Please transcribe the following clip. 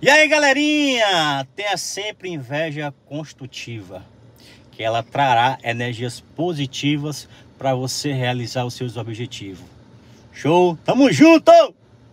E aí, galerinha, tenha sempre inveja construtiva, que ela trará energias positivas para você realizar os seus objetivos. Show? Tamo junto!